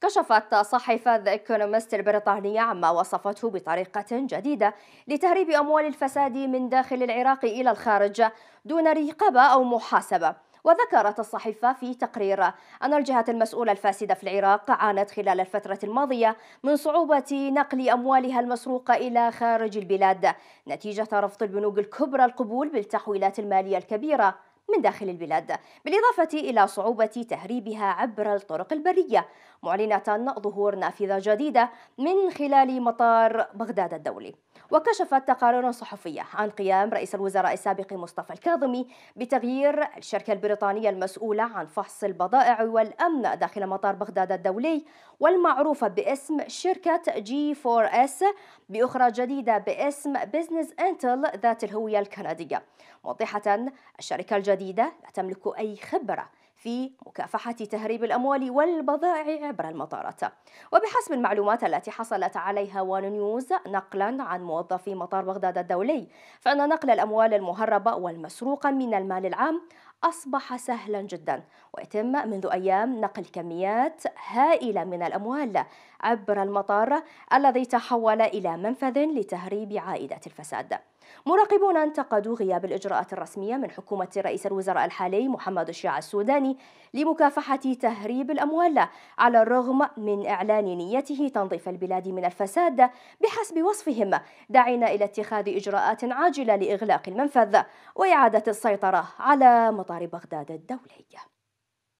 كشفت صحيفة ذا ايكونومست البريطانية عما وصفته بطريقة جديدة لتهريب أموال الفساد من داخل العراق إلى الخارج دون رقابة أو محاسبة وذكرت الصحيفة في تقرير أن الجهات المسؤولة الفاسدة في العراق عانت خلال الفترة الماضية من صعوبة نقل أموالها المسروقة إلى خارج البلاد نتيجة رفض البنوك الكبرى القبول بالتحويلات المالية الكبيرة من داخل البلاد بالإضافة إلى صعوبة تهريبها عبر الطرق البرية معلنة ظهور نافذة جديدة من خلال مطار بغداد الدولي وكشفت تقارير صحفية عن قيام رئيس الوزراء السابق مصطفى الكاظمي بتغيير الشركة البريطانية المسؤولة عن فحص البضائع والأمن داخل مطار بغداد الدولي والمعروفة باسم شركة جي 4 اس بأخرى جديدة باسم بيزنس انتل ذات الهوية الكندية موضحة الشركة الجديدة لا تملك أي خبرة في مكافحة تهريب الأموال والبضائع عبر المطارات وبحسب المعلومات التي حصلت عليها وان نيوز نقلا عن موظفي مطار بغداد الدولي فإن نقل الأموال المهربة والمسروقة من المال العام أصبح سهلا جدا ويتم منذ أيام نقل كميات هائلة من الأموال عبر المطار الذي تحول إلى منفذ لتهريب عائدات الفساد مراقبون انتقدوا غياب الإجراءات الرسمية من حكومة رئيس الوزراء الحالي محمد الشيع السوداني لمكافحة تهريب الأموال على الرغم من إعلان نيته تنظيف البلاد من الفساد بحسب وصفهم داعين إلى اتخاذ إجراءات عاجلة لإغلاق المنفذ وإعادة السيطرة على مطار مطار بغداد الدولي